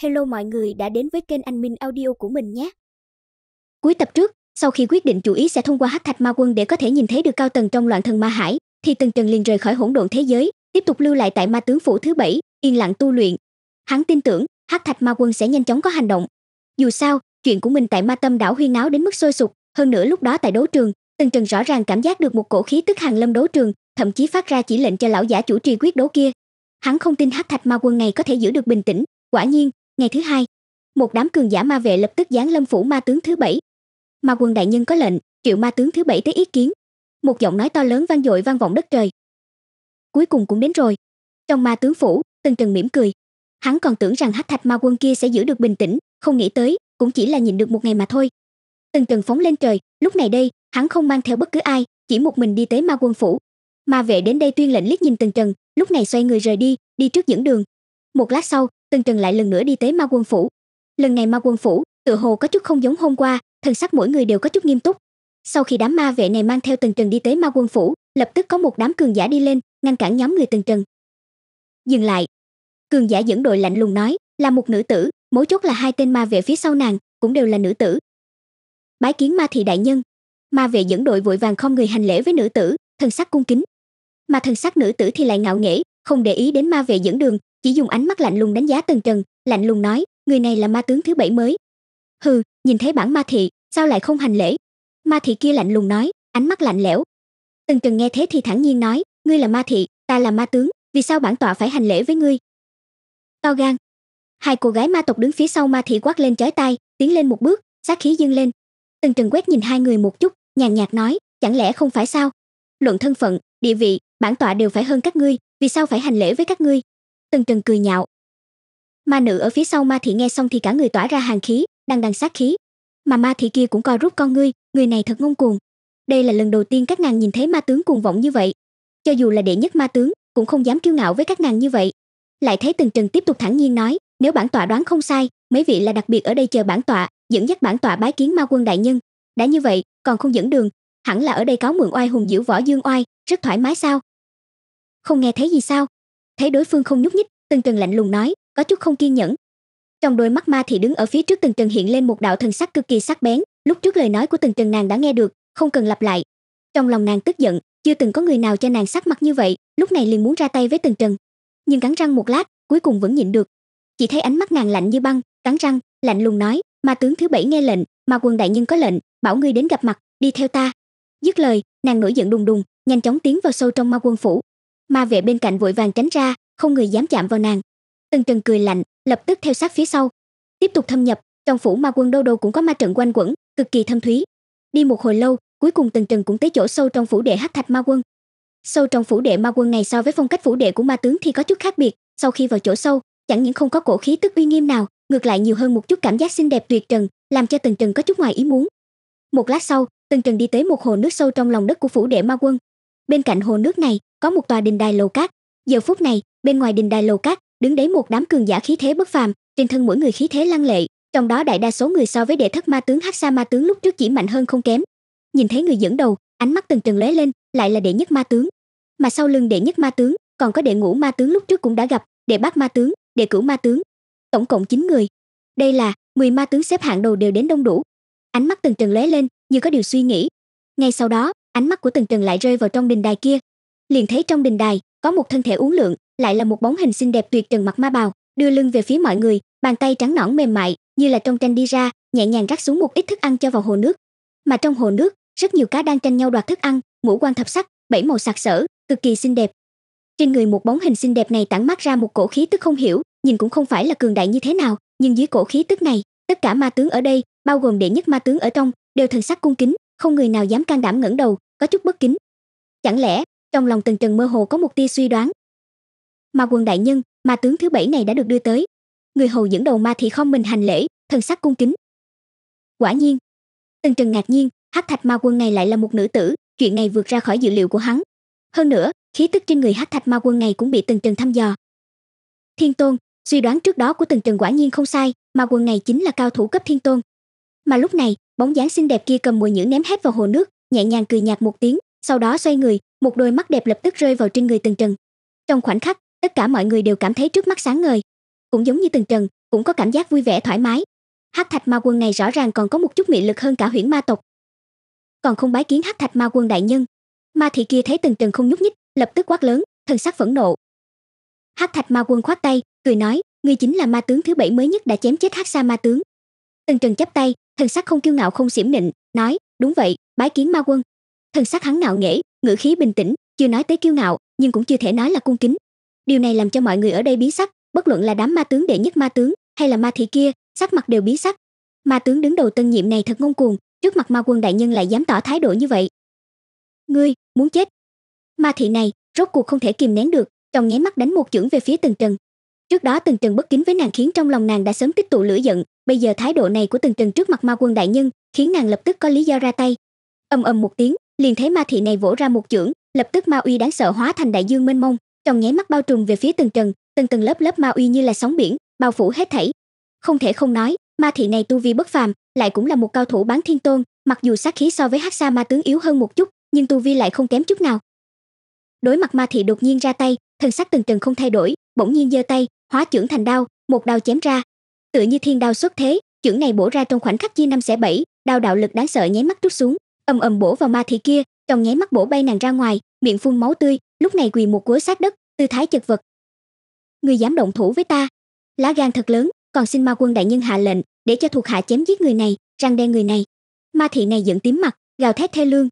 Hello mọi người đã đến với kênh Anh Minh Audio của mình nhé. Cuối tập trước, sau khi quyết định chủ ý sẽ thông qua hắc thạch ma quân để có thể nhìn thấy được cao tầng trong loạn thần ma hải, thì Tần Trần liền rời khỏi hỗn độn thế giới, tiếp tục lưu lại tại ma tướng phủ thứ bảy, yên lặng tu luyện. Hắn tin tưởng hắc thạch ma quân sẽ nhanh chóng có hành động. Dù sao, chuyện của mình tại ma tâm đảo huyên áo đến mức sôi sục, hơn nữa lúc đó tại đấu trường, Tần Trần rõ ràng cảm giác được một cổ khí tức hàng lâm đấu trường, thậm chí phát ra chỉ lệnh cho lão giả chủ trì quyết đấu kia. Hắn không tin hắc thạch ma quân này có thể giữ được bình tĩnh, quả nhiên Ngày thứ hai, một đám cường giả ma vệ lập tức giáng lâm phủ ma tướng thứ bảy. Ma quân đại nhân có lệnh, triệu ma tướng thứ bảy tới ý kiến. Một giọng nói to lớn vang dội vang vọng đất trời. Cuối cùng cũng đến rồi. Trong ma tướng phủ, Tần Trần mỉm cười. Hắn còn tưởng rằng hắc thạch ma quân kia sẽ giữ được bình tĩnh, không nghĩ tới, cũng chỉ là nhìn được một ngày mà thôi. Tần Trần phóng lên trời, lúc này đây, hắn không mang theo bất cứ ai, chỉ một mình đi tới ma quân phủ. Ma vệ đến đây tuyên lệnh liếc nhìn Tần Trần, lúc này xoay người rời đi, đi trước dẫn đường. Một lát sau, Tần Trần lại lần nữa đi tới Ma Quân phủ. Lần này Ma Quân phủ tựa hồ có chút không giống hôm qua, thần sắc mỗi người đều có chút nghiêm túc. Sau khi đám ma vệ này mang theo Tần Trần đi tới Ma Quân phủ, lập tức có một đám cường giả đi lên, ngăn cản nhóm người Tần Trần. Dừng lại. Cường giả dẫn đội lạnh lùng nói, là một nữ tử, mối chốt là hai tên ma vệ phía sau nàng cũng đều là nữ tử. Bái kiến ma thị đại nhân. Ma vệ dẫn đội vội vàng không người hành lễ với nữ tử, thần sắc cung kính. Mà thần sắc nữ tử thì lại ngạo nghễ, không để ý đến ma vệ dẫn đường, chỉ dùng ánh mắt lạnh lùng đánh giá Tần Trần, lạnh lùng nói, người này là ma tướng thứ bảy mới. Hừ, nhìn thấy bản ma thị, sao lại không hành lễ? Ma thị kia lạnh lùng nói, ánh mắt lạnh lẽo. Tần Trần nghe thế thì thẳng nhiên nói, ngươi là ma thị, ta là ma tướng, vì sao bản tọa phải hành lễ với ngươi? To gan. Hai cô gái ma tộc đứng phía sau ma thị quát lên chói tai, tiến lên một bước, sát khí dâng lên. Tần Trần quét nhìn hai người một chút, nhàn nhạt nói, chẳng lẽ không phải sao? Luận thân phận, địa vị, bản tọa đều phải hơn các ngươi, vì sao phải hành lễ với các ngươi? Từng Trần cười nhạo. Ma nữ ở phía sau ma thị nghe xong thì cả người tỏa ra hàn khí, đang đằng sát khí. Mà ma thị kia cũng co rút con ngươi, người này thật ngông cuồng. Đây là lần đầu tiên các nàng nhìn thấy ma tướng cuồng vọng như vậy. Cho dù là đệ nhất ma tướng, cũng không dám kiêu ngạo với các nàng như vậy. Lại thấy Từng Trần tiếp tục thẳng nhiên nói, nếu bản tọa đoán không sai, mấy vị là đặc biệt ở đây chờ bản tọa, dẫn dắt bản tọa bái kiến ma quân đại nhân. Đã như vậy, còn không dẫn đường, hẳn là ở đây có mượn oai hùng diễu võ dương oai, rất thoải mái sao? Không nghe thấy gì sao? thấy đối phương không nhúc nhích Tần trần lạnh lùng nói có chút không kiên nhẫn trong đôi mắt ma thì đứng ở phía trước Tần trần hiện lên một đạo thần sắc cực kỳ sắc bén lúc trước lời nói của Tần trần nàng đã nghe được không cần lặp lại trong lòng nàng tức giận chưa từng có người nào cho nàng sắc mặt như vậy lúc này liền muốn ra tay với Tần trần nhưng cắn răng một lát cuối cùng vẫn nhịn được chỉ thấy ánh mắt nàng lạnh như băng cắn răng lạnh lùng nói ma tướng thứ bảy nghe lệnh mà quân đại nhân có lệnh bảo ngươi đến gặp mặt đi theo ta dứt lời nàng nổi giận đùng đùng nhanh chóng tiến vào sâu trong ma quân phủ ma vệ bên cạnh vội vàng tránh ra không người dám chạm vào nàng Tần trần cười lạnh lập tức theo sát phía sau tiếp tục thâm nhập trong phủ ma quân đâu đâu cũng có ma trận quanh quẩn cực kỳ thâm thúy đi một hồi lâu cuối cùng Tần trần cũng tới chỗ sâu trong phủ đệ hắc thạch ma quân sâu trong phủ đệ ma quân này so với phong cách phủ đệ của ma tướng thì có chút khác biệt sau khi vào chỗ sâu chẳng những không có cổ khí tức uy nghiêm nào ngược lại nhiều hơn một chút cảm giác xinh đẹp tuyệt trần làm cho Tần trần có chút ngoài ý muốn một lát sau Tần trần đi tới một hồ nước sâu trong lòng đất của phủ đệ ma quân bên cạnh hồ nước này có một tòa đình đài lầu cát giờ phút này bên ngoài đình đài lầu cát đứng đấy một đám cường giả khí thế bất phàm trên thân mỗi người khí thế lăng lệ trong đó đại đa số người so với đệ thất ma tướng hắc sa ma tướng lúc trước chỉ mạnh hơn không kém nhìn thấy người dẫn đầu ánh mắt từng trần lóe lên lại là đệ nhất ma tướng mà sau lưng đệ nhất ma tướng còn có đệ ngũ ma tướng lúc trước cũng đã gặp đệ bát ma tướng đệ cửu ma tướng tổng cộng 9 người đây là 10 ma tướng xếp hạng đầu đều đến đông đủ ánh mắt từng trần lóe lên như có điều suy nghĩ ngay sau đó ánh mắt của từng trần lại rơi vào trong đình đài kia liền thấy trong đình đài có một thân thể uốn lượn lại là một bóng hình xinh đẹp tuyệt trần mặc ma bào đưa lưng về phía mọi người bàn tay trắng nõn mềm mại như là trong tranh đi ra nhẹ nhàng rắc xuống một ít thức ăn cho vào hồ nước mà trong hồ nước rất nhiều cá đang tranh nhau đoạt thức ăn ngũ quan thập sắc bảy màu sặc sỡ cực kỳ xinh đẹp trên người một bóng hình xinh đẹp này tản mắt ra một cổ khí tức không hiểu nhìn cũng không phải là cường đại như thế nào nhưng dưới cổ khí tức này tất cả ma tướng ở đây bao gồm đệ nhất ma tướng ở trong đều thần sắc cung kính không người nào dám can đảm ngẩng đầu có chút bất kính chẳng lẽ trong lòng tần trần mơ hồ có một tia suy đoán mà quần đại nhân mà tướng thứ bảy này đã được đưa tới người hầu dẫn đầu ma thị không mình hành lễ thần sắc cung kính quả nhiên tần trần ngạc nhiên hắc thạch ma quân này lại là một nữ tử chuyện này vượt ra khỏi dự liệu của hắn hơn nữa khí tức trên người hắc thạch ma quân này cũng bị tần trần thăm dò thiên tôn suy đoán trước đó của tần trần quả nhiên không sai ma quân này chính là cao thủ cấp thiên tôn mà lúc này bóng dáng xinh đẹp kia cầm mùi nhữ ném hết vào hồ nước nhẹ nhàng cười nhạt một tiếng sau đó xoay người một đôi mắt đẹp lập tức rơi vào trên người từng trần trong khoảnh khắc tất cả mọi người đều cảm thấy trước mắt sáng ngời cũng giống như từng trần cũng có cảm giác vui vẻ thoải mái Hắc thạch ma quân này rõ ràng còn có một chút mị lực hơn cả huyễn ma tộc còn không bái kiến Hắc thạch ma quân đại nhân ma thị kia thấy từng trần không nhúc nhích lập tức quát lớn thần sắc phẫn nộ Hắc thạch ma quân khoát tay cười nói ngươi chính là ma tướng thứ bảy mới nhất đã chém chết Hắc Sa ma tướng từng trần chắp tay thần sắc không kiêu ngạo không xiểm nịnh nói đúng vậy bái kiến ma quân thần sắc hắn ngạo nghễ ngữ khí bình tĩnh chưa nói tới kiêu ngạo nhưng cũng chưa thể nói là cung kính điều này làm cho mọi người ở đây biến sắc bất luận là đám ma tướng đệ nhất ma tướng hay là ma thị kia sắc mặt đều biến sắc ma tướng đứng đầu tân nhiệm này thật ngông cuồng trước mặt ma quân đại nhân lại dám tỏ thái độ như vậy ngươi muốn chết ma thị này rốt cuộc không thể kìm nén được trong nháy mắt đánh một chưởng về phía Tần trần trước đó Tần trần bất kính với nàng khiến trong lòng nàng đã sớm tích tụ lửa giận bây giờ thái độ này của Tần trần trước mặt ma quân đại nhân khiến nàng lập tức có lý do ra tay ầm ầm một tiếng liền thấy ma thị này vỗ ra một chưởng lập tức ma uy đáng sợ hóa thành đại dương mênh mông trong nháy mắt bao trùm về phía từng trần từng tầng lớp lớp ma uy như là sóng biển bao phủ hết thảy không thể không nói ma thị này tu vi bất phàm lại cũng là một cao thủ bán thiên tôn mặc dù sát khí so với Hắc Sa ma tướng yếu hơn một chút nhưng tu vi lại không kém chút nào đối mặt ma thị đột nhiên ra tay thần sắc từng trần không thay đổi bỗng nhiên giơ tay hóa chưởng thành đao một đao chém ra tựa như thiên đao xuất thế chưởng này bổ ra trong khoảnh khắc chia năm xẻ bảy đao đạo lực đáng sợ nháy mắt trút xuống ầm ầm bổ vào ma thị kia trong nháy mắt bổ bay nàng ra ngoài miệng phun máu tươi lúc này quỳ một cúi sát đất tư thái chật vật người dám động thủ với ta lá gan thật lớn còn xin ma quân đại nhân hạ lệnh để cho thuộc hạ chém giết người này răng đe người này ma thị này giận tím mặt gào thét thê lương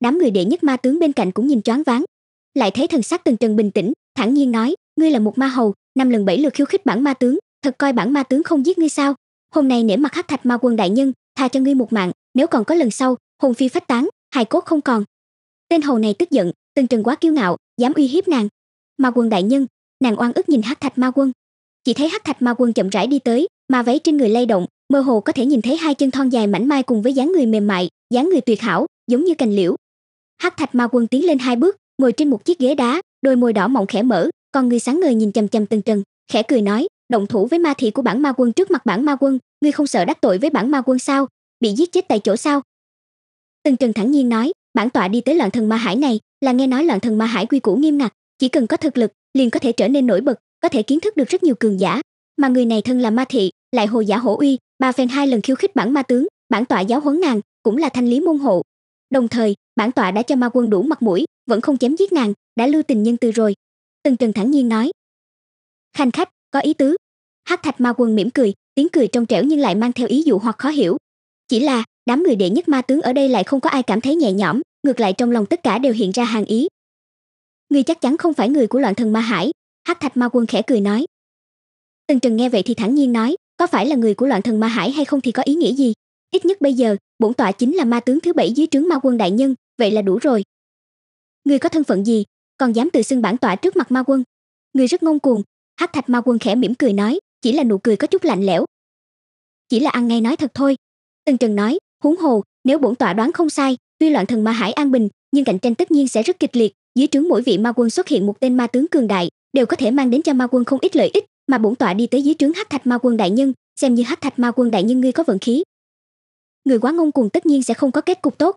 đám người đệ nhất ma tướng bên cạnh cũng nhìn choáng váng lại thấy thần sắc từng trần bình tĩnh thản nhiên nói ngươi là một ma hầu năm lần bảy lượt khiêu khích bản ma tướng thật coi bản ma tướng không giết ngươi sao hôm nay nể mặt hắc thạch ma quân đại nhân tha cho ngươi một mạng nếu còn có lần sau hồn phi phách tán hài cốt không còn tên hầu này tức giận từng Trừng quá kiêu ngạo dám uy hiếp nàng ma quân đại nhân nàng oan ức nhìn hắc thạch ma quân chỉ thấy hắc thạch ma quân chậm rãi đi tới mà váy trên người lay động mơ hồ có thể nhìn thấy hai chân thon dài mảnh mai cùng với dáng người mềm mại dáng người tuyệt hảo giống như cành liễu hắc thạch ma quân tiến lên hai bước ngồi trên một chiếc ghế đá đôi môi đỏ mọng khẽ mở con người sáng ngời nhìn chằm chằm từng Trừng, khẽ cười nói động thủ với ma thị của bản ma quân trước mặt bản ma quân ngươi không sợ đắc tội với bản ma quân sao bị giết chết tại chỗ sao tần Trần thẳng nhiên nói, bản tọa đi tới loạn thần ma hải này là nghe nói loạn thần ma hải quy củ nghiêm ngặt, chỉ cần có thực lực liền có thể trở nên nổi bật, có thể kiến thức được rất nhiều cường giả, mà người này thân là ma thị, lại hồ giả hổ uy, bà phèn hai lần khiêu khích bản ma tướng, bản tọa giáo huấn nàng, cũng là thanh lý môn hộ. Đồng thời, bản tọa đã cho ma quân đủ mặt mũi, vẫn không chém giết nàng, đã lưu tình nhân từ rồi. tần Trần thẳng nhiên nói. Khanh khách, có ý tứ. Hắc Thạch Ma Quân mỉm cười, tiếng cười trong trẻo nhưng lại mang theo ý dụ hoặc khó hiểu. Chỉ là, đám người đệ nhất ma tướng ở đây lại không có ai cảm thấy nhẹ nhõm ngược lại trong lòng tất cả đều hiện ra hàng ý ngươi chắc chắn không phải người của loạn thần ma hải hắc thạch ma quân khẽ cười nói Tần trần nghe vậy thì thẳng nhiên nói có phải là người của loạn thần ma hải hay không thì có ý nghĩa gì ít nhất bây giờ bổn tọa chính là ma tướng thứ bảy dưới trướng ma quân đại nhân vậy là đủ rồi ngươi có thân phận gì còn dám tự xưng bản tọa trước mặt ma quân ngươi rất ngông cuồng hắc thạch ma quân khẽ mỉm cười nói chỉ là nụ cười có chút lạnh lẽo chỉ là ăn ngay nói thật thôi Tần trần nói huống hồ nếu bổn tọa đoán không sai tuy loạn thần ma hải an bình nhưng cạnh tranh tất nhiên sẽ rất kịch liệt dưới trướng mỗi vị ma quân xuất hiện một tên ma tướng cường đại đều có thể mang đến cho ma quân không ít lợi ích mà bổn tọa đi tới dưới trướng hắc thạch ma quân đại nhân xem như hắc thạch ma quân đại nhân ngươi có vận khí người quá ngông cuồng tất nhiên sẽ không có kết cục tốt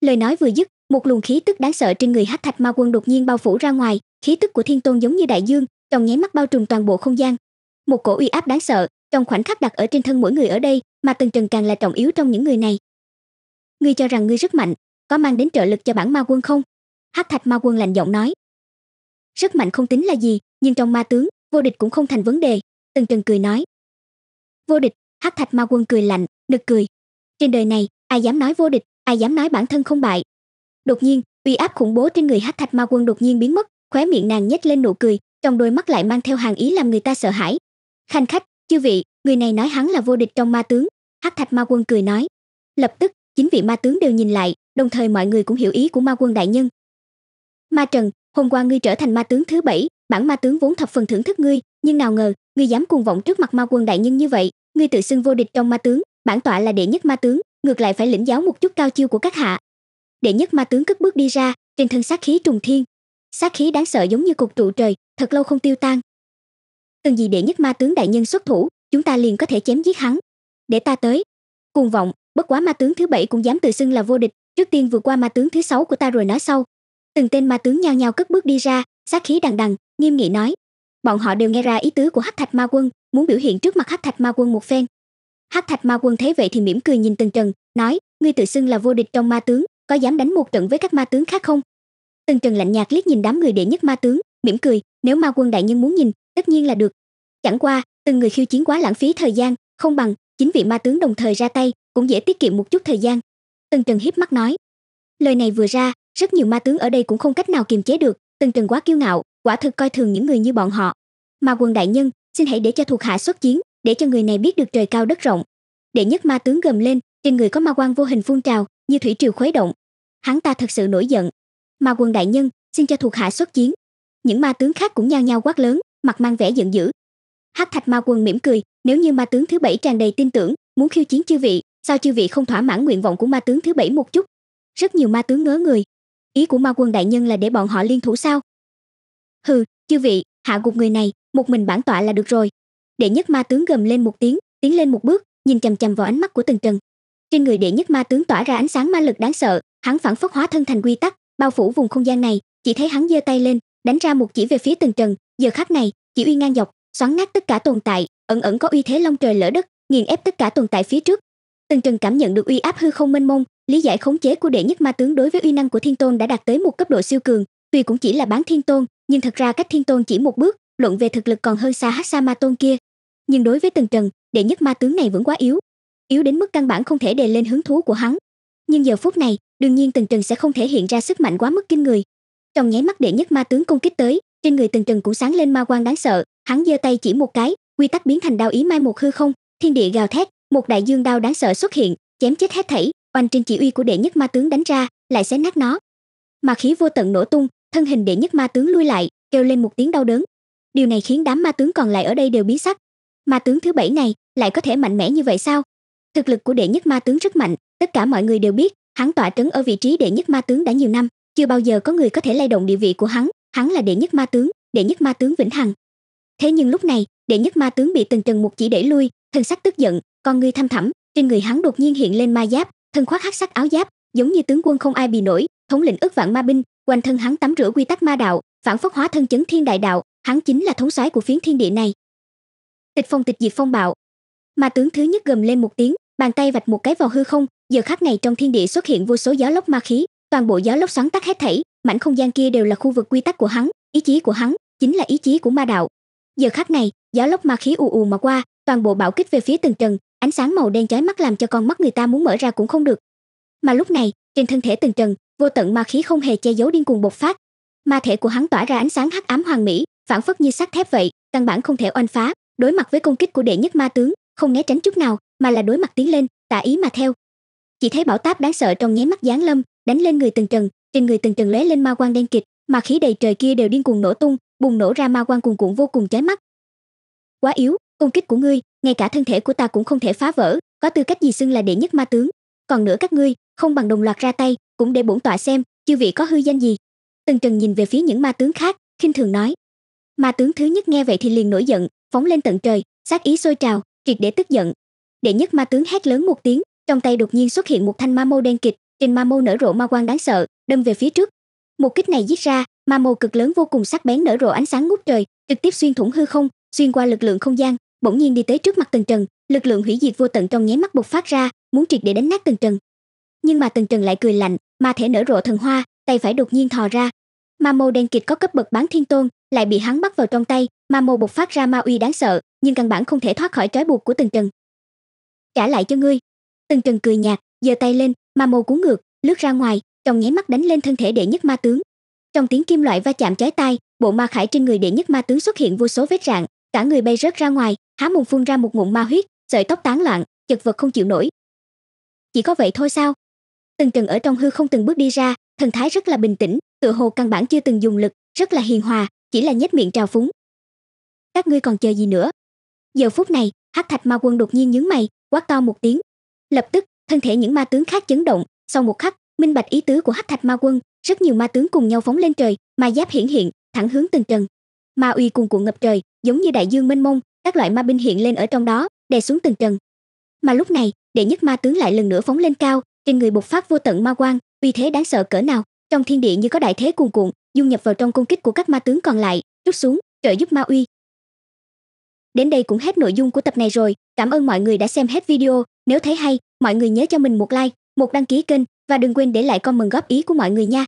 lời nói vừa dứt một luồng khí tức đáng sợ trên người hắc thạch ma quân đột nhiên bao phủ ra ngoài khí tức của thiên tôn giống như đại dương trong nháy mắt bao trùm toàn bộ không gian một cổ uy áp đáng sợ trong khoảnh khắc đặt ở trên thân mỗi người ở đây mà từng trần càng là trọng yếu trong những người này ngươi cho rằng ngươi rất mạnh có mang đến trợ lực cho bản ma quân không Hắc thạch ma quân lạnh giọng nói rất mạnh không tính là gì nhưng trong ma tướng vô địch cũng không thành vấn đề tần trần cười nói vô địch Hắc thạch ma quân cười lạnh nực cười trên đời này ai dám nói vô địch ai dám nói bản thân không bại đột nhiên uy áp khủng bố trên người Hắc thạch ma quân đột nhiên biến mất khóe miệng nàng nhếch lên nụ cười trong đôi mắt lại mang theo hàng ý làm người ta sợ hãi khanh khách chư vị người này nói hắn là vô địch trong ma tướng Hắc thạch ma quân cười nói lập tức chính vị ma tướng đều nhìn lại đồng thời mọi người cũng hiểu ý của ma quân đại nhân ma trần hôm qua ngươi trở thành ma tướng thứ bảy bản ma tướng vốn thập phần thưởng thức ngươi nhưng nào ngờ ngươi dám cuồng vọng trước mặt ma quân đại nhân như vậy ngươi tự xưng vô địch trong ma tướng bản tọa là đệ nhất ma tướng ngược lại phải lĩnh giáo một chút cao chiêu của các hạ đệ nhất ma tướng cất bước đi ra trên thân sát khí trùng thiên sát khí đáng sợ giống như cục trụ trời thật lâu không tiêu tan cần gì đệ nhất ma tướng đại nhân xuất thủ chúng ta liền có thể chém giết hắn để ta tới cuồng vọng bất quá ma tướng thứ bảy cũng dám tự xưng là vô địch trước tiên vượt qua ma tướng thứ sáu của ta rồi nói sau từng tên ma tướng nhao nhao cất bước đi ra sát khí đằng đằng nghiêm nghị nói bọn họ đều nghe ra ý tứ của hắc thạch ma quân muốn biểu hiện trước mặt hắc thạch ma quân một phen hắc thạch ma quân thấy vậy thì mỉm cười nhìn tần trần nói ngươi tự xưng là vô địch trong ma tướng có dám đánh một trận với các ma tướng khác không tần trần lạnh nhạt liếc nhìn đám người đệ nhất ma tướng mỉm cười nếu ma quân đại nhân muốn nhìn tất nhiên là được chẳng qua từng người khiêu chiến quá lãng phí thời gian không bằng chính vị ma tướng đồng thời ra tay cũng dễ tiết kiệm một chút thời gian tần trần hiếp mắt nói lời này vừa ra rất nhiều ma tướng ở đây cũng không cách nào kiềm chế được tần trần quá kiêu ngạo quả thực coi thường những người như bọn họ mà quân đại nhân xin hãy để cho thuộc hạ xuất chiến để cho người này biết được trời cao đất rộng đệ nhất ma tướng gầm lên trên người có ma quan vô hình phun trào như thủy triều khuấy động hắn ta thật sự nổi giận ma quân đại nhân xin cho thuộc hạ xuất chiến những ma tướng khác cũng nhao nhao quát lớn mặt mang vẻ giận dữ hắc thạch ma quân mỉm cười nếu như ma tướng thứ bảy tràn đầy tin tưởng muốn khiêu chiến chư vị sao chư vị không thỏa mãn nguyện vọng của ma tướng thứ bảy một chút rất nhiều ma tướng ngớ người ý của ma quân đại nhân là để bọn họ liên thủ sao hừ chư vị hạ gục người này một mình bản tọa là được rồi đệ nhất ma tướng gầm lên một tiếng tiến lên một bước nhìn chằm chằm vào ánh mắt của từng trần trên người đệ nhất ma tướng tỏa ra ánh sáng ma lực đáng sợ hắn phản phất hóa thân thành quy tắc bao phủ vùng không gian này chỉ thấy hắn giơ tay lên đánh ra một chỉ về phía từng trần giờ khắc này chỉ uy ngang dọc xoắn ngắt tất cả tồn tại ẩn ẩn có uy thế long trời lỡ đất nghiền ép tất cả tồn tại phía trước Tần Trần cảm nhận được uy áp hư không mênh mông, lý giải khống chế của đệ nhất ma tướng đối với uy năng của Thiên Tôn đã đạt tới một cấp độ siêu cường, tuy cũng chỉ là bán Thiên Tôn, nhưng thật ra cách Thiên Tôn chỉ một bước, luận về thực lực còn hơn xa Hắc Sa Ma Tôn kia. Nhưng đối với Tần Trần, đệ nhất ma tướng này vẫn quá yếu, yếu đến mức căn bản không thể đè lên hứng thú của hắn. Nhưng giờ phút này, đương nhiên Tần Trần sẽ không thể hiện ra sức mạnh quá mức kinh người. Trong nháy mắt đệ nhất ma tướng công kích tới, trên người Tần Trần cũng sáng lên ma quang đáng sợ, hắn giơ tay chỉ một cái, quy tắc biến thành đao ý mai một hư không, thiên địa gào thét, một đại dương đao đáng sợ xuất hiện chém chết hết thảy oanh trên chỉ uy của đệ nhất ma tướng đánh ra lại xé nát nó mà khí vô tận nổ tung thân hình đệ nhất ma tướng lui lại kêu lên một tiếng đau đớn điều này khiến đám ma tướng còn lại ở đây đều biến sắc ma tướng thứ bảy này lại có thể mạnh mẽ như vậy sao thực lực của đệ nhất ma tướng rất mạnh tất cả mọi người đều biết hắn tỏa trấn ở vị trí đệ nhất ma tướng đã nhiều năm chưa bao giờ có người có thể lay động địa vị của hắn hắn là đệ nhất ma tướng đệ nhất ma tướng vĩnh hằng thế nhưng lúc này đệ nhất ma tướng bị từng trần một chỉ đẩy lui thân sắc tức giận con ngươi thăm thẳm trên người hắn đột nhiên hiện lên ma giáp thân khoác hắc sắc áo giáp giống như tướng quân không ai bì nổi thống lĩnh ức vạn ma binh quanh thân hắn tắm rửa quy tắc ma đạo phản phất hóa thân chấn thiên đại đạo hắn chính là thống soái của phiến thiên địa này tịch phong tịch diệt phong bạo ma tướng thứ nhất gầm lên một tiếng bàn tay vạch một cái vào hư không giờ khắc này trong thiên địa xuất hiện vô số gió lốc ma khí toàn bộ gió lốc xoắn tắc hết thảy mảnh không gian kia đều là khu vực quy tắc của hắn ý chí của hắn chính là ý chí của ma đạo giờ khắc này gió lốc ma khí ù ù mà qua toàn bộ bạo kích về phía từng trần ánh sáng màu đen chói mắt làm cho con mắt người ta muốn mở ra cũng không được mà lúc này trên thân thể từng trần vô tận ma khí không hề che giấu điên cuồng bộc phát ma thể của hắn tỏa ra ánh sáng hắc ám hoàng mỹ phản phất như sắt thép vậy căn bản không thể oanh phá đối mặt với công kích của đệ nhất ma tướng không né tránh chút nào mà là đối mặt tiến lên tả ý mà theo chỉ thấy bảo táp đáng sợ trong nháy mắt giáng lâm đánh lên người từng trần trên người từng trần lóe lên ma quang đen kịt, ma khí đầy trời kia đều điên cuồng nổ tung bùng nổ ra ma quang cuồn cuộn vô cùng cháy mắt quá yếu công kích của ngươi ngay cả thân thể của ta cũng không thể phá vỡ có tư cách gì xưng là đệ nhất ma tướng còn nữa các ngươi không bằng đồng loạt ra tay cũng để bổn tọa xem chư vị có hư danh gì tần trần nhìn về phía những ma tướng khác khinh thường nói ma tướng thứ nhất nghe vậy thì liền nổi giận phóng lên tận trời sát ý sôi trào triệt để tức giận đệ nhất ma tướng hét lớn một tiếng trong tay đột nhiên xuất hiện một thanh ma mâu đen kịch trên ma mâu nở rộ ma quang đáng sợ đâm về phía trước một kích này giết ra ma mâu cực lớn vô cùng sắc bén nở rộ ánh sáng ngút trời trực tiếp xuyên thủng hư không xuyên qua lực lượng không gian bỗng nhiên đi tới trước mặt Tần Trần, lực lượng hủy diệt vô tận trong nháy mắt bộc phát ra, muốn triệt để đánh nát Tần Trần. Nhưng mà Tần Trần lại cười lạnh, ma thể nở rộ thần hoa, tay phải đột nhiên thò ra. Ma Mô đen kịt có cấp bậc bán thiên tôn, lại bị hắn bắt vào trong tay, ma Mô bộc phát ra ma uy đáng sợ, nhưng căn bản không thể thoát khỏi trói buộc của Tần Trần. Trả lại cho ngươi. Tần Trần cười nhạt, giơ tay lên, ma Mô cuốn ngược, lướt ra ngoài, trong nháy mắt đánh lên thân thể đệ nhất ma tướng. Trong tiếng kim loại va chạm chói tai, bộ ma khải trên người đệ nhất ma tướng xuất hiện vô số vết rạn, cả người bay rớt ra ngoài, há mồm phun ra một ngụm ma huyết sợi tóc tán loạn chật vật không chịu nổi chỉ có vậy thôi sao từng trần ở trong hư không từng bước đi ra thần thái rất là bình tĩnh tựa hồ căn bản chưa từng dùng lực rất là hiền hòa chỉ là nhếch miệng trào phúng các ngươi còn chờ gì nữa giờ phút này hắc thạch ma quân đột nhiên nhướng mày quát to một tiếng lập tức thân thể những ma tướng khác chấn động sau một khắc minh bạch ý tứ của hắc thạch ma quân rất nhiều ma tướng cùng nhau phóng lên trời ma giáp hiển hiện thẳng hướng từng trần ma uy cuồn cuộn ngập trời giống như đại dương mênh mông các loại ma binh hiện lên ở trong đó đè xuống từng trần mà lúc này đệ nhất ma tướng lại lần nữa phóng lên cao trên người bộc phát vô tận ma quang uy thế đáng sợ cỡ nào trong thiên địa như có đại thế cuồn cuộn dung nhập vào trong công kích của các ma tướng còn lại rút xuống trợ giúp ma uy đến đây cũng hết nội dung của tập này rồi cảm ơn mọi người đã xem hết video nếu thấy hay mọi người nhớ cho mình một like một đăng ký kênh và đừng quên để lại comment góp ý của mọi người nha